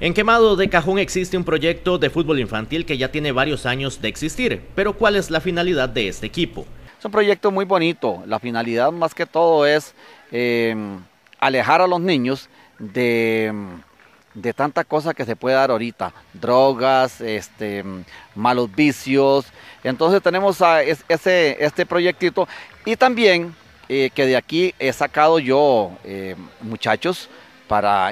En Quemado de Cajón existe un proyecto de fútbol infantil que ya tiene varios años de existir, pero ¿cuál es la finalidad de este equipo? Es un proyecto muy bonito, la finalidad más que todo es em, alejar a los niños em, de, tanta cosa que se puede dar ahorita, drogas, este, em, malos vicios, entonces tenemos ese, este proyectito y también eh, que de aquí he sacado yo eh, muchachos,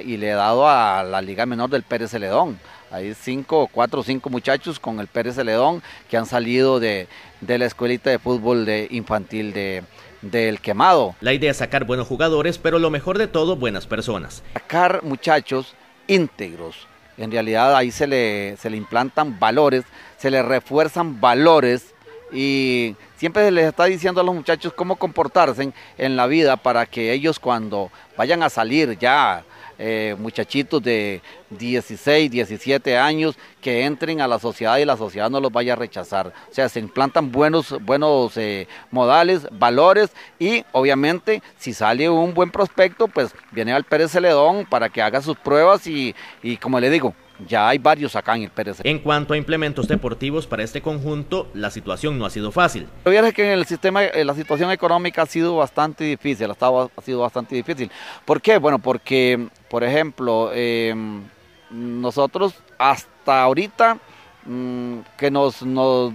y le he dado a la Liga Menor del Pérez Celedón. Hay cinco, cuatro o cinco muchachos con el Pérez Celedón que han salido de, la escuelita de fútbol de infantil de, del quemado. La idea es sacar buenos jugadores, pero lo mejor de todo, buenas personas. Sacar muchachos íntegros. En realidad ahí se le, se le implantan valores, se le refuerzan valores y siempre se les está diciendo a los muchachos cómo comportarse en, en la vida para que ellos cuando vayan a salir ya eh, muchachitos de 16, 17 años que entren a la sociedad y la sociedad no los vaya a rechazar. O sea, se implantan buenos, buenos eh, modales, valores y obviamente si sale un buen prospecto, pues viene al Pérez Celedón para que haga sus pruebas y como le digo, ya hay varios acá en el Pérez. En cuanto a implementos deportivos para este conjunto, la situación no ha sido fácil. Lo que en el sistema, eh, la situación económica ha sido bastante difícil, ha, estado, ha sido bastante difícil. ¿Por qué? Bueno, porque, por ejemplo, em, nosotros hasta ahorita mm, que nos,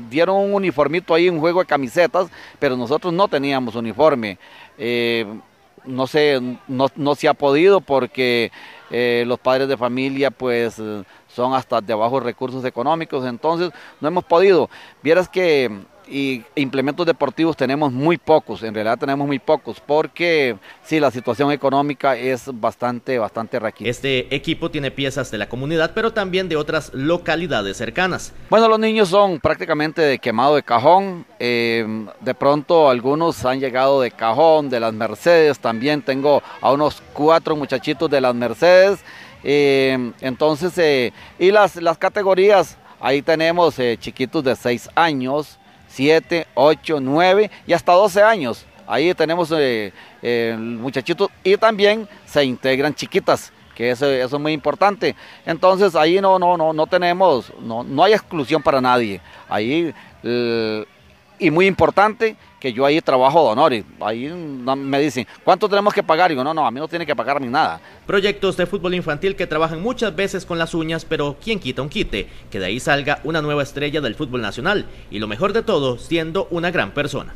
dieron un uniformito ahí, un juego de camisetas, pero nosotros no teníamos uniforme. Eh, no sé, no, no se ha podido porque eh, los padres de familia pues eh, son hasta de bajos recursos económicos, entonces no hemos podido. Vieras que y implementos deportivos tenemos muy pocos, en realidad tenemos muy pocos, porque sí, la situación económica es bastante, bastante raquítica. Este equipo tiene piezas de la comunidad, pero también de otras localidades cercanas. Bueno, los niños son prácticamente de quemado de cajón, eh, de pronto algunos han llegado de cajón, de las Mercedes, también tengo a unos cuatro muchachitos de las Mercedes, eh, entonces, eh, y las, las categorías, ahí tenemos chiquitos de 6 años, 7, 8, 9 y hasta 12 años. Ahí tenemos eh, eh, muchachitos y también se integran chiquitas, que eso, es muy importante. Entonces ahí no, no, no, no tenemos, no, no hay exclusión para nadie. Ahí eh, y muy importante que yo ahí trabajo de honor y Ahí me dicen, ¿cuánto tenemos que pagar? Y digo, no, no, a mí no tiene que pagar ni nada. Proyectos de fútbol infantil que trabajan muchas veces con las uñas, pero ¿quién quita un quite? Que de ahí salga una nueva estrella del fútbol nacional y lo mejor de todo, siendo una gran persona.